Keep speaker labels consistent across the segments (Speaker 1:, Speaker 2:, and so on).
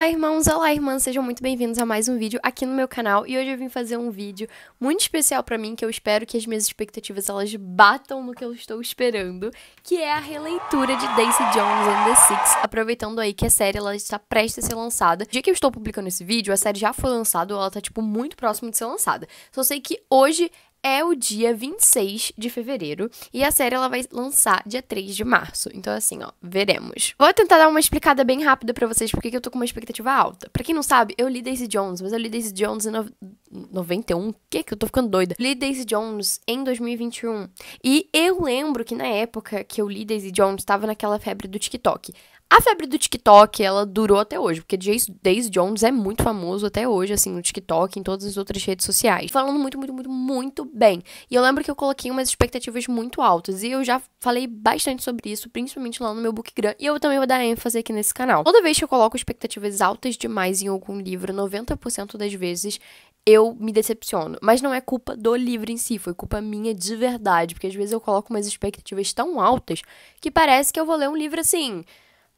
Speaker 1: Olá, irmãos! Olá, irmãs! Sejam muito bem-vindos a mais um vídeo aqui no meu canal. E hoje eu vim fazer um vídeo muito especial para mim, que eu espero que as minhas expectativas elas batam no que eu estou esperando, que é a releitura de Daisy Jones and the Six, aproveitando aí que a série ela está prestes a ser lançada. Já dia que eu estou publicando esse vídeo, a série já foi lançada, ou ela tá, tipo, muito próximo de ser lançada. Só sei que hoje é o dia 26 de fevereiro e a série ela vai lançar dia 3 de março. Então assim, ó, veremos. Vou tentar dar uma explicada bem rápida para vocês porque eu tô com uma expectativa alta. Para quem não sabe, eu li Daisy Jones, mas eu li Daisy Jones em no... 91, que que eu tô ficando doida. Li Daisy Jones em 2021 e eu lembro que na época que eu li Daisy Jones tava naquela febre do TikTok. A febre do TikTok, ela durou até hoje, porque Daisy Jones é muito famoso até hoje, assim, no TikTok, e em todas as outras redes sociais. Falando muito, muito, muito, muito bem. E eu lembro que eu coloquei umas expectativas muito altas, e eu já falei bastante sobre isso, principalmente lá no meu book grande e eu também vou dar ênfase aqui nesse canal. Toda vez que eu coloco expectativas altas demais em algum livro, 90% das vezes eu me decepciono. Mas não é culpa do livro em si, foi culpa minha de verdade, porque às vezes eu coloco umas expectativas tão altas que parece que eu vou ler um livro assim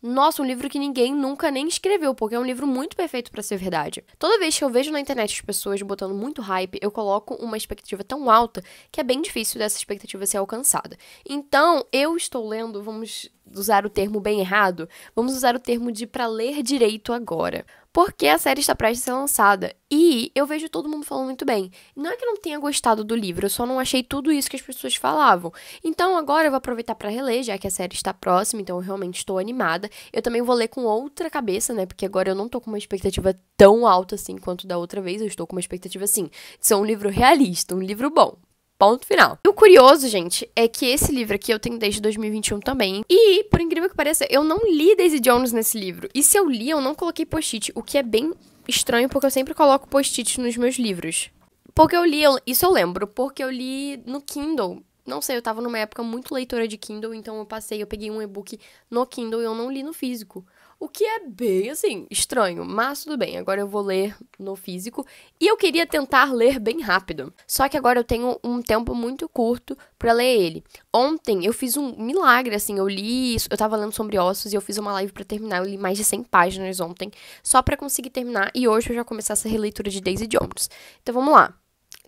Speaker 1: nossa, um livro que ninguém nunca nem escreveu, porque é um livro muito perfeito para ser verdade. Toda vez que eu vejo na internet as pessoas botando muito hype, eu coloco uma expectativa tão alta que é bem difícil dessa expectativa ser alcançada. Então, eu estou lendo, vamos usar o termo bem errado, vamos usar o termo de para ler direito agora porque a série está prestes a ser lançada. E eu vejo todo mundo falando muito bem. Não é que eu não tenha gostado do livro, eu só não achei tudo isso que as pessoas falavam. Então agora eu vou aproveitar para reler, já que a série está próxima, então eu realmente estou animada. Eu também vou ler com outra cabeça, né? Porque agora eu não tô com uma expectativa tão alta assim quanto da outra vez, eu estou com uma expectativa assim, de ser um livro realista, um livro bom. Ponto final. E o curioso, gente, é que esse livro aqui eu tenho desde 2021 também. E, por incrível que pareça, eu não li Daisy Jones nesse livro. E se eu li, eu não coloquei post-it, o que é bem estranho, porque eu sempre coloco post-it nos meus livros. Porque eu li, eu, isso eu lembro, porque eu li no Kindle. Não sei, eu tava numa época muito leitora de Kindle, então eu passei, eu peguei um e-book no Kindle e eu não li no físico. O que é bem, assim, estranho, mas tudo bem. Agora eu vou ler no físico. E eu queria tentar ler bem rápido. Só que agora eu tenho um tempo muito curto para ler ele. Ontem eu fiz um milagre, assim. Eu li. Eu tava lendo sobre ossos e eu fiz uma live para terminar. Eu li mais de 100 páginas ontem, só para conseguir terminar. E hoje eu já começar essa releitura de Daisy Jones. Então vamos lá.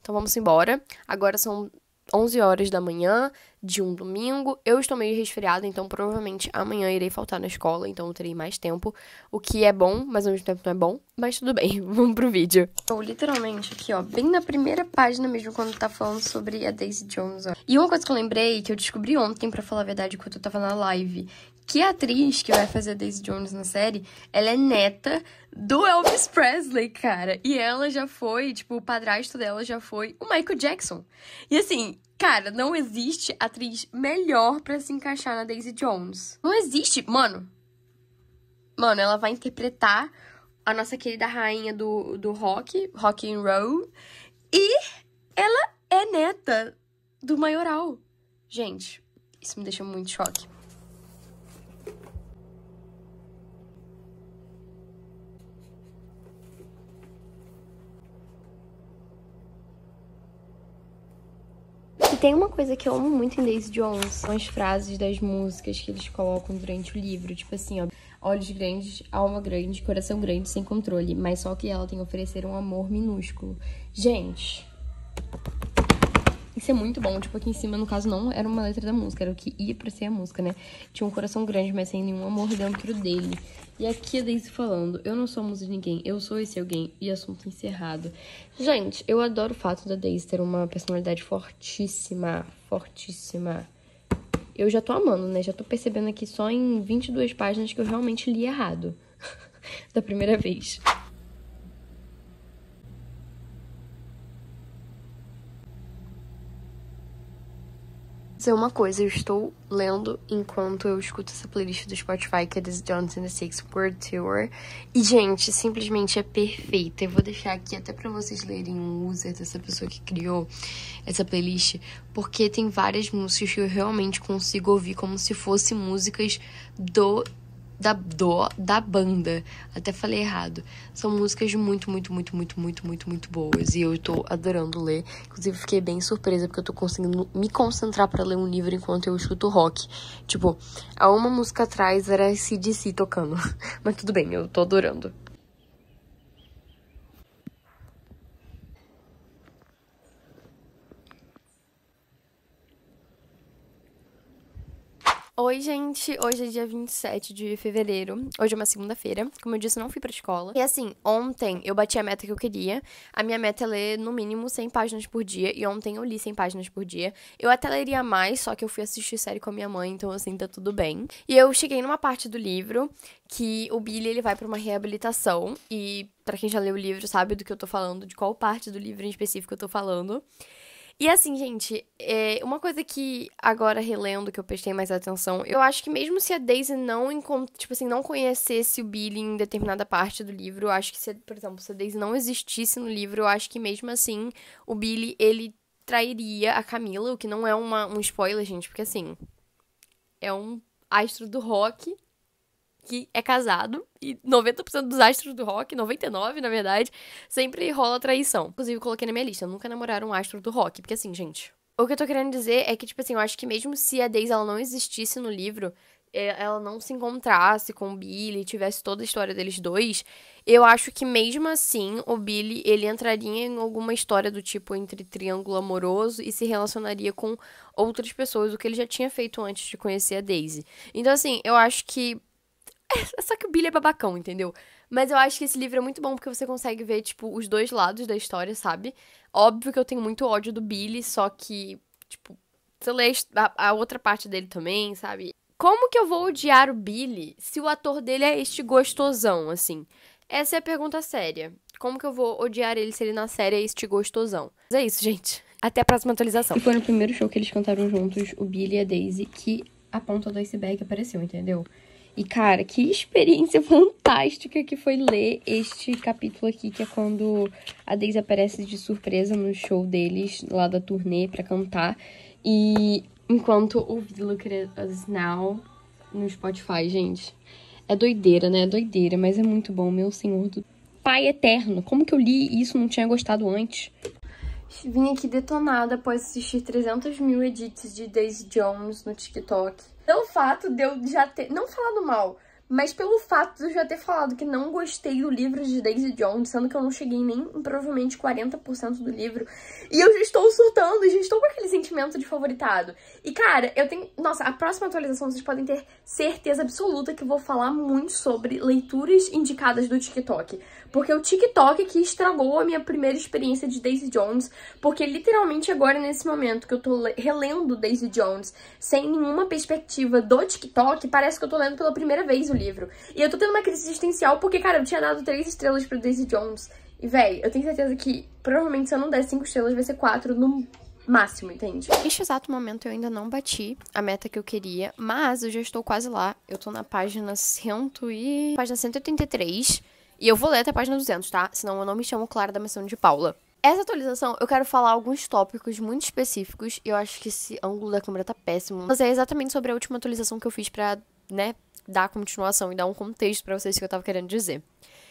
Speaker 1: Então vamos embora. Agora são 11 horas da manhã de um domingo. Eu estou meio resfriada, então provavelmente amanhã irei faltar na escola, então eu terei mais tempo. O que é bom, mas ao mesmo tempo não é bom. Mas tudo bem, vamos pro vídeo. Estou literalmente aqui, ó, bem na primeira página mesmo, quando tá falando sobre a Daisy Jones, ó. E uma coisa que eu lembrei, que eu descobri ontem, para falar a verdade, quando eu tava na live, que a atriz que vai fazer a Daisy Jones na série, ela é neta do Elvis Presley, cara. E ela já foi, tipo, o padrasto dela já foi o Michael Jackson. E assim, cara, não existe atriz melhor para se encaixar na Daisy Jones. Não existe, mano. Mano, ela vai interpretar a nossa querida rainha do, do rock, rock and roll, e ela é neta do maioral. Gente, isso me deixa muito choque. Tem uma coisa que eu amo muito em Daisy Jones, são as frases das músicas que eles colocam durante o livro, tipo assim, ó. Olhos grandes, alma grande, coração grande, sem controle, mas só que ela tem que oferecer um amor minúsculo. Gente, isso é muito bom. Tipo, aqui em cima, no caso, não era uma letra da música, era o que ia pra ser a música, né? Tinha um coração grande, mas sem nenhum amor dentro dele. E aqui a Daisy falando, eu não sou musa de ninguém, eu sou esse alguém, e assunto encerrado. Gente, eu adoro o fato da Daisy ter uma personalidade fortíssima, fortíssima. Eu já tô amando, né? Já tô percebendo aqui só em 22 páginas que eu realmente li errado. da primeira vez. dizer uma coisa, eu estou lendo enquanto eu escuto essa playlist do Spotify, que é The Jones and the Six World Tour. E, gente, simplesmente é perfeita. Eu vou deixar aqui até para vocês lerem um user dessa pessoa que criou essa playlist, porque tem várias músicas que eu realmente consigo ouvir como se fossem músicas do da, do, da banda. Até falei errado. São músicas muito, muito, muito, muito, muito, muito, muito boas. E eu tô adorando ler. Inclusive, fiquei bem surpresa porque eu tô conseguindo me concentrar para ler um livro enquanto eu escuto rock. Tipo, há uma música atrás era CDC tocando. Mas tudo bem, eu tô adorando. Oi, gente! Hoje é dia 27 de fevereiro. Hoje é uma segunda-feira. Como eu disse, eu não fui pra escola. E assim, ontem eu bati a meta que eu queria. A minha meta é ler no mínimo 100 páginas por dia. E ontem eu li 100 páginas por dia. Eu até leria mais, só que eu fui assistir série com a minha mãe, então assim, tá tudo bem. E eu cheguei numa parte do livro que o Billy ele vai para uma reabilitação. E para quem já leu o livro sabe do que eu tô falando, de qual parte do livro em específico eu tô falando. E assim, gente, é uma coisa que agora relendo, que eu prestei mais atenção, eu acho que mesmo se a Daisy não tipo assim, não conhecesse o Billy em determinada parte do livro, eu acho que se, por exemplo, se a Daisy não existisse no livro, eu acho que mesmo assim o Billy ele trairia a Camila, o que não é uma, um spoiler, gente, porque assim, é um astro do rock que é casado e 90% dos astros do rock, 99 na verdade, sempre rola traição. Inclusive, coloquei na minha lista, nunca namoraram um astro do rock, porque assim, gente. O que eu tô querendo dizer é que, tipo assim, eu acho que mesmo se a Daisy ela não existisse no livro, ela não se encontrasse com o Billy, tivesse toda a história deles dois, eu acho que mesmo assim o Billy ele entraria em alguma história do tipo entre triângulo amoroso e se relacionaria com outras pessoas, o que ele já tinha feito antes de conhecer a Daisy. Então assim, eu acho que é só que o Billy é babacão, entendeu? Mas eu acho que esse livro é muito bom porque você consegue ver, tipo, os dois lados da história, sabe? Óbvio que eu tenho muito ódio do Billy, só que, tipo, você lê a, a outra parte dele também, sabe? Como que eu vou odiar o Billy se o ator dele é este gostosão, assim? Essa é a pergunta séria. Como que eu vou odiar ele se ele na série é este gostosão? Mas é isso, gente. Até a próxima atualização. E foi no primeiro show que eles cantaram juntos, o Billy e a Daisy, que a ponta do iceberg apareceu, entendeu? E, cara, que experiência fantástica que foi ler este capítulo aqui, que é quando a Daisy aparece de surpresa no show deles, lá da turnê, para cantar. E enquanto ouvi Look Now no Spotify, gente. É doideira, né? É doideira, mas é muito bom. Meu Senhor do Pai Eterno. Como que eu li isso não tinha gostado antes? Vim aqui detonada após assistir 300 mil edits de Daisy Jones no TikTok pelo o fato de eu já ter. Não falando mal, mas pelo fato de eu já ter falado que não gostei do livro de Daisy Jones, sendo que eu não cheguei nem em provavelmente 40% do livro, e eu já estou surtando, já estou com aquele sentimento de favoritado. E cara, eu tenho. Nossa, a próxima atualização vocês podem ter certeza absoluta que eu vou falar muito sobre leituras indicadas do TikTok. Porque é o TikTok que estragou a minha primeira experiência de Daisy Jones, porque literalmente agora nesse momento que eu tô relendo Daisy Jones sem nenhuma perspectiva do TikTok, parece que eu tô lendo pela primeira vez o livro livro. E eu tô tendo uma crise existencial porque, cara, eu tinha dado três estrelas pro Daisy Jones. E, véi, eu tenho certeza que provavelmente se eu não der cinco estrelas, vai ser quatro no máximo, entende? Neste exato momento eu ainda não bati a meta que eu queria, mas eu já estou quase lá. Eu tô na página cento e... página 183. E eu vou ler até a página 200, tá? Senão eu não me chamo Clara da Missão de Paula. Essa atualização, eu quero falar alguns tópicos muito específicos. E eu acho que esse ângulo da câmera tá péssimo. Mas é exatamente sobre a última atualização que eu fiz pra, né, dar continuação e dar um contexto para vocês o que eu tava querendo dizer.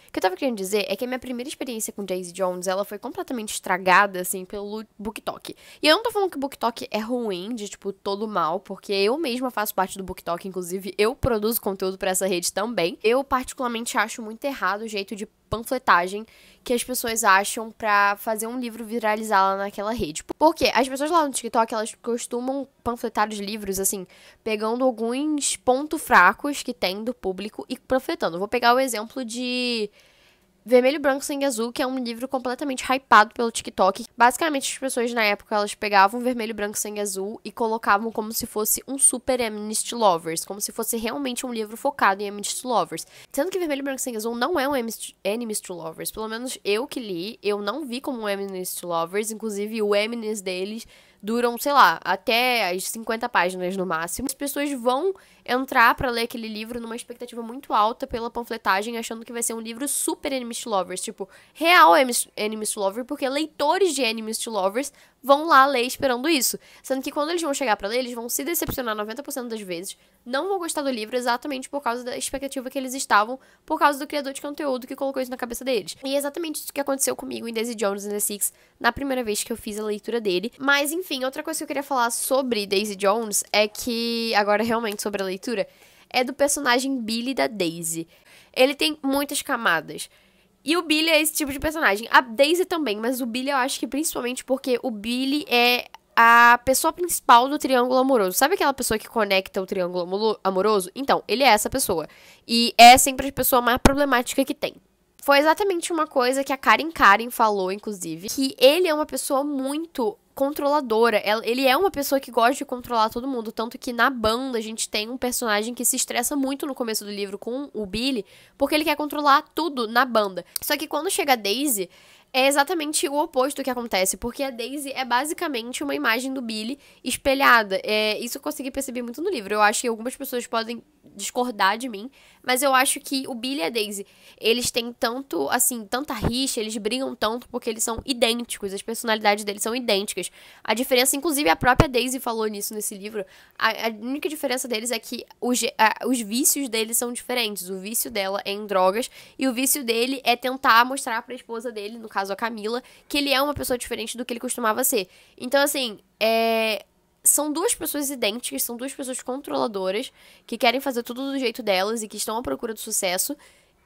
Speaker 1: O que eu tava querendo dizer é que a minha primeira experiência com Daisy Jones, ela foi completamente estragada, assim, pelo BookTok. E eu não tô falando que o BookTok é ruim, de, tipo, todo mal, porque eu mesma faço parte do BookTok, inclusive eu produzo conteúdo para essa rede também. Eu particularmente acho muito errado o jeito de panfletagem que as pessoas acham para fazer um livro viralizar lá naquela rede. Tipo, Porque as pessoas lá no TikTok, elas costumam panfletar os livros, assim, pegando alguns pontos fracos que tem do público e panfletando. Vou pegar o exemplo de Vermelho, Branco, Sangue Azul, que é um livro completamente hypado pelo TikTok. Basicamente, as pessoas na época, elas pegavam Vermelho, Branco, Sangue Azul e colocavam como se fosse um super Amnesty Lovers, como se fosse realmente um livro focado em Amnesty Lovers. Sendo que Vermelho, Branco, Sangue Azul não é um Amnesty Lovers, pelo menos eu que li, eu não vi como um Amnesty Lovers, inclusive o Amnesty deles duram, sei lá, até as 50 páginas no máximo. As pessoas vão entrar para ler aquele livro numa expectativa muito alta pela panfletagem, achando que vai ser um livro super enemies to lovers, tipo, real enemies to lovers, porque leitores de enemies to lovers vão lá ler esperando isso. Sendo que quando eles vão chegar para ler, eles vão se decepcionar 90% das vezes, não vão gostar do livro exatamente por causa da expectativa que eles estavam, por causa do criador de conteúdo que colocou isso na cabeça deles. E é exatamente isso que aconteceu comigo em Daisy Jones and the Six, na primeira vez que eu fiz a leitura dele. Mas, enfim, enfim, outra coisa que eu queria falar sobre Daisy Jones é que, agora realmente sobre a leitura, é do personagem Billy da Daisy. Ele tem muitas camadas. E o Billy é esse tipo de personagem. A Daisy também, mas o Billy eu acho que principalmente porque o Billy é a pessoa principal do triângulo amoroso. Sabe aquela pessoa que conecta o triângulo amoroso? Então, ele é essa pessoa. E é sempre a pessoa mais problemática que tem. Foi exatamente uma coisa que a Karen Karen falou, inclusive, que ele é uma pessoa muito controladora. Ele é uma pessoa que gosta de controlar todo mundo. Tanto que na banda a gente tem um personagem que se estressa muito no começo do livro com o Billy, porque ele quer controlar tudo na banda. Só que quando chega a Daisy, é exatamente o oposto do que acontece, porque a Daisy é basicamente uma imagem do Billy espelhada. É, isso eu consegui perceber muito no livro. Eu acho que algumas pessoas podem discordar de mim, mas eu acho que o Billy e a Daisy, eles têm tanto, assim, tanta rixa, eles brigam tanto porque eles são idênticos, as personalidades deles são idênticas. A diferença, inclusive a própria Daisy falou nisso nesse livro, a, a única diferença deles é que os, a, os vícios deles são diferentes. O vício dela é em drogas e o vício dele é tentar mostrar para a esposa dele, no caso caso a Camila, que ele é uma pessoa diferente do que ele costumava ser. Então, assim, é... são duas pessoas idênticas, são duas pessoas controladoras, que querem fazer tudo do jeito delas e que estão à procura do sucesso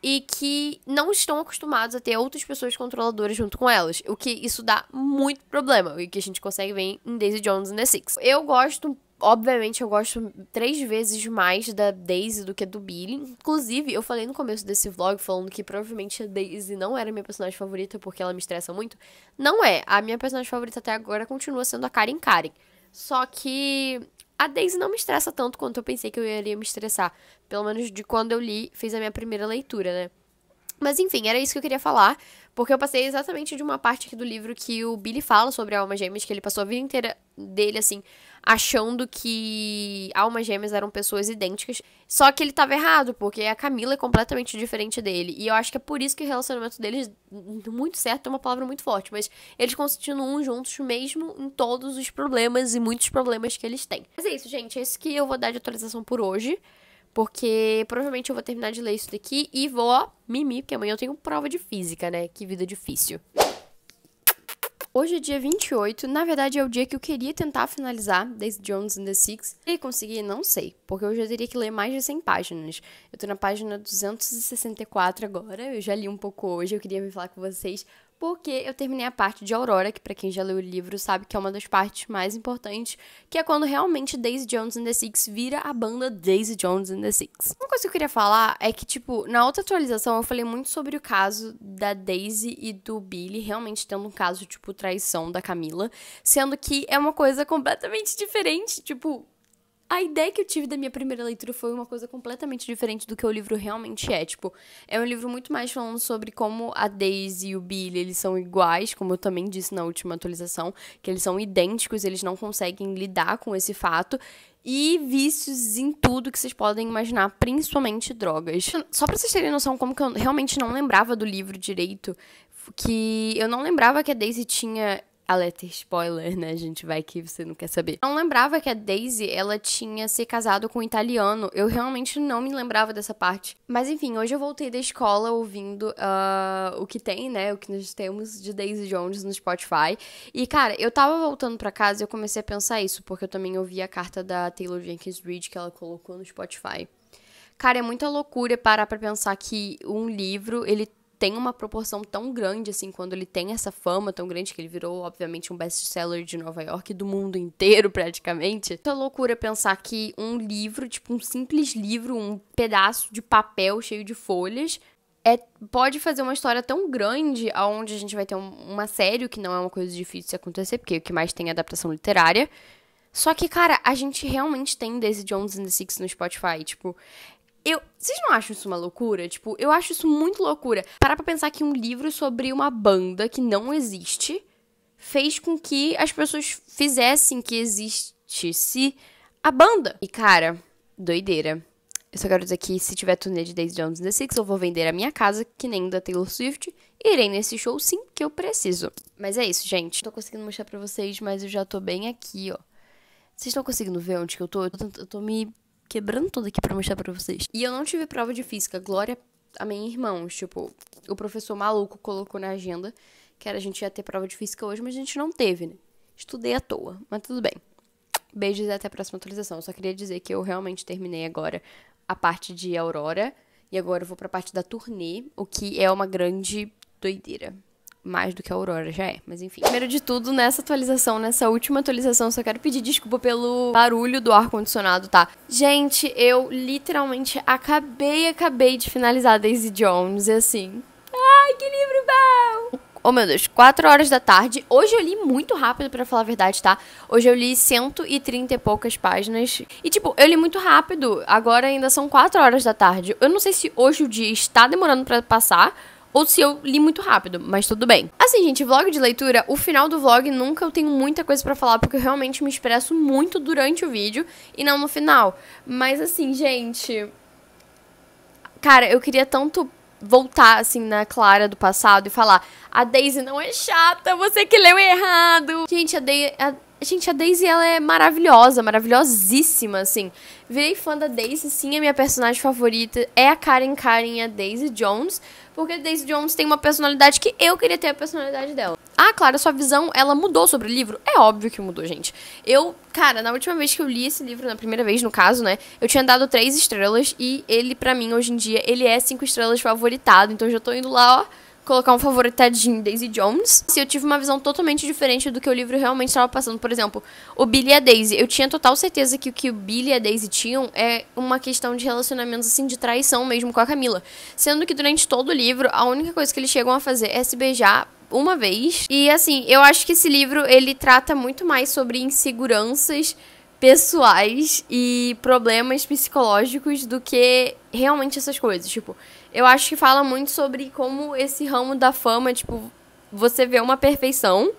Speaker 1: e que não estão acostumados a ter outras pessoas controladoras junto com elas, o que isso dá muito problema, e que a gente consegue ver em Daisy Jones and the Six. Eu gosto Obviamente, eu gosto três vezes mais da Daisy do que do Billy. Inclusive, eu falei no começo desse vlog falando que provavelmente a Daisy não era minha personagem favorita porque ela me estressa muito. Não é. A minha personagem favorita até agora continua sendo a Karen Karen. Só que a Daisy não me estressa tanto quanto eu pensei que eu iria me estressar. Pelo menos de quando eu li, fiz a minha primeira leitura, né? Mas enfim, era isso que eu queria falar, porque eu passei exatamente de uma parte aqui do livro que o Billy fala sobre a alma gêmeas, que ele passou a vida inteira dele, assim, achando que almas gêmeas eram pessoas idênticas. Só que ele estava errado, porque a Camila é completamente diferente dele. E eu acho que é por isso que o relacionamento deles, muito certo, é uma palavra muito forte, mas eles continuam juntos mesmo em todos os problemas e muitos problemas que eles têm. Mas é isso, gente, é isso que eu vou dar de atualização por hoje. Porque provavelmente eu vou terminar de ler isso daqui e vou mimir, porque amanhã eu tenho prova de física, né? Que vida difícil. Hoje é dia 28, na verdade é o dia que eu queria tentar finalizar Days Jones and the Six. E consegui, não sei, porque eu já teria que ler mais de 100 páginas. Eu tô na página 264 agora, eu já li um pouco hoje, eu queria me falar com vocês porque eu terminei a parte de Aurora, que para quem já leu o livro sabe que é uma das partes mais importantes, que é quando realmente Daisy Jones and the Six vira a banda Daisy Jones and the Six. Uma coisa que eu queria falar é que, tipo, na outra atualização eu falei muito sobre o caso da Daisy e do Billy, realmente tendo um caso, tipo, traição da Camila, sendo que é uma coisa completamente diferente, tipo, a ideia que eu tive da minha primeira leitura foi uma coisa completamente diferente do que o livro realmente é. Tipo, é um livro muito mais falando sobre como a Daisy e o Billy, eles são iguais, como eu também disse na última atualização, que eles são idênticos, eles não conseguem lidar com esse fato. E vícios em tudo que vocês podem imaginar, principalmente drogas. Só pra vocês terem noção como que eu realmente não lembrava do livro direito, que eu não lembrava que a Daisy tinha alerta spoiler, né? A gente vai que você não quer saber. não lembrava que a Daisy, ela tinha se casado com um italiano. Eu realmente não me lembrava dessa parte. Mas enfim, hoje eu voltei da escola ouvindo uh, o que tem, né? O que nós temos de Daisy Jones no Spotify. E, cara, eu tava voltando para casa e eu comecei a pensar isso, porque eu também ouvi a carta da Taylor Jenkins Reid que ela colocou no Spotify. Cara, é muita loucura parar pra pensar que um livro, ele tem uma proporção tão grande, assim, quando ele tem essa fama tão grande que ele virou, obviamente, um best-seller de Nova York do mundo inteiro, praticamente. é loucura pensar que um livro, tipo um simples livro, um pedaço de papel cheio de folhas, é, pode fazer uma história tão grande, aonde a gente vai ter um, uma série, que não é uma coisa difícil de acontecer, porque o que mais tem é adaptação literária. Só que, cara, a gente realmente tem Daisy Jones and the Six no Spotify. Tipo, eu. Vocês não acham isso uma loucura? Tipo, eu acho isso muito loucura. Parar pra pensar que um livro sobre uma banda que não existe fez com que as pessoas fizessem que existisse a banda. E, cara, doideira. Eu só quero dizer que se tiver turnê de Daisy Jones and the Six, eu vou vender a minha casa, que nem da Taylor Swift. e Irei nesse show sim, que eu preciso. Mas é isso, gente. Tô conseguindo mostrar pra vocês, mas eu já tô bem aqui, ó. Vocês estão conseguindo ver onde que eu tô? Eu tô, eu tô me quebrando tudo aqui para mostrar para vocês. E eu não tive prova de física, glória a mim, irmãos. Tipo, o professor maluco colocou na agenda que era a gente ia ter prova de física hoje, mas a gente não teve, né? Estudei à toa, mas tudo bem. Beijos e até a próxima atualização. Eu só queria dizer que eu realmente terminei agora a parte de Aurora e agora eu vou para a parte da turnê, o que é uma grande doideira mais do que a Aurora já é, mas enfim. Primeiro de tudo, nessa atualização, nessa última atualização, só quero pedir desculpa pelo barulho do ar-condicionado, tá? Gente, eu literalmente acabei, acabei de finalizar Daisy Jones e assim. Ai, que livro bom! Oh meu Deus, 4 horas da tarde. Hoje eu li muito rápido, para falar a verdade, tá? Hoje eu li 130 e poucas páginas. E, tipo, eu li muito rápido. Agora ainda são 4 horas da tarde. Eu não sei se hoje o dia está demorando para passar ou se eu li muito rápido, mas tudo bem. Assim, gente, vlog de leitura, o final do vlog nunca eu tenho muita coisa para falar, porque eu realmente me expresso muito durante o vídeo e não no final. Mas assim, gente. Cara, eu queria tanto voltar, assim, na Clara do passado e falar: a Daisy não é chata, você que leu errado. Gente, a, Daisy. a Gente, a Daisy, ela é maravilhosa, maravilhosíssima, assim. Virei fã da Daisy, sim, a é minha personagem favorita é a Karen Karen e a Daisy Jones, porque a Daisy Jones tem uma personalidade que eu queria ter a personalidade dela. Ah, claro, a sua visão, ela mudou sobre o livro? É óbvio que mudou, gente. Eu, cara, na última vez que eu li esse livro, na primeira vez, no caso, né, eu tinha dado três estrelas e ele, para mim, hoje em dia, ele é cinco estrelas favoritado, então eu já tô indo lá, ó colocar um favoritadinho Daisy Jones. Se eu tive uma visão totalmente diferente do que o livro realmente estava passando. Por exemplo, o Billy e a Daisy. Eu tinha total certeza que o que o Billy e a Daisy tinham é uma questão de relacionamentos, assim, de traição mesmo com a Camila. Sendo que durante todo o livro, a única coisa que eles chegam a fazer é se beijar uma vez. E assim, eu acho que esse livro ele trata muito mais sobre inseguranças pessoais e problemas psicológicos do que realmente essas coisas. Tipo, eu acho que fala muito sobre como esse ramo da fama, tipo, você vê uma perfeição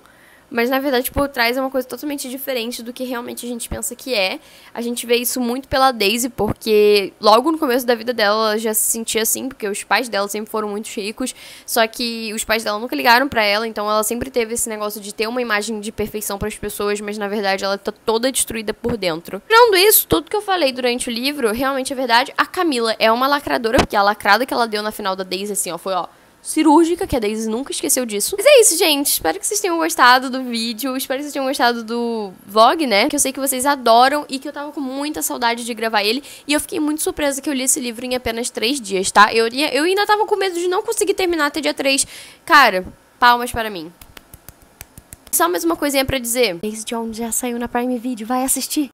Speaker 1: mas na verdade por trás é uma coisa totalmente diferente do que realmente a gente pensa que é. A gente vê isso muito pela Daisy, porque logo no começo da vida dela ela já se sentia assim, porque os pais dela sempre foram muito ricos, só que os pais dela nunca ligaram para ela, então ela sempre teve esse negócio de ter uma imagem de perfeição para as pessoas, mas na verdade ela tá toda destruída por dentro. Tirando isso, tudo que eu falei durante o livro realmente é verdade. A Camila é uma lacradora, porque a lacrada que ela deu na final da Daisy assim, ó, foi ó, cirúrgica, que a Daisy nunca esqueceu disso. Mas é isso, gente. Espero que vocês tenham gostado do vídeo. Espero que vocês tenham gostado do vlog, né? Que eu sei que vocês adoram e que eu tava com muita saudade de gravar ele. E eu fiquei muito surpresa que eu li esse livro em apenas três dias, tá? Eu, eu ainda tava com medo de não conseguir terminar até dia 3. Cara, palmas para mim. Só mais uma coisinha para dizer. Daisy Jones já saiu na Prime Video, vai assistir.